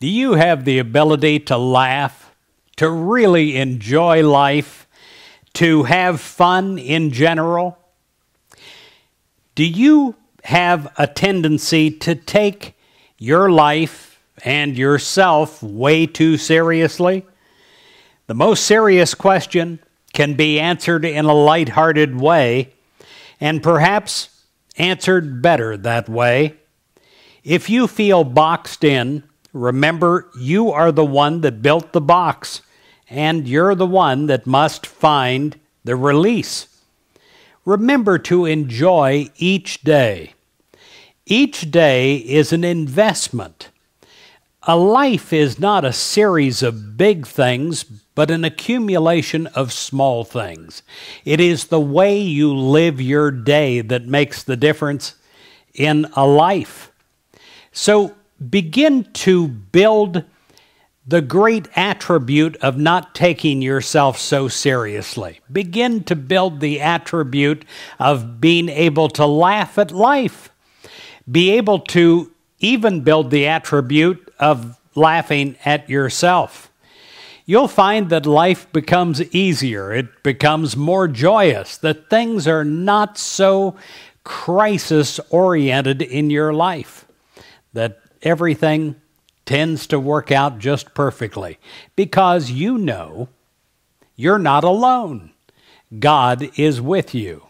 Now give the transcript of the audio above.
Do you have the ability to laugh, to really enjoy life, to have fun in general? Do you have a tendency to take your life and yourself way too seriously? The most serious question can be answered in a light-hearted way, and perhaps answered better that way. If you feel boxed in, Remember, you are the one that built the box, and you're the one that must find the release. Remember to enjoy each day. Each day is an investment. A life is not a series of big things, but an accumulation of small things. It is the way you live your day that makes the difference in a life. So begin to build the great attribute of not taking yourself so seriously. Begin to build the attribute of being able to laugh at life. Be able to even build the attribute of laughing at yourself. You'll find that life becomes easier, it becomes more joyous, that things are not so crisis oriented in your life, that everything tends to work out just perfectly because you know you're not alone. God is with you.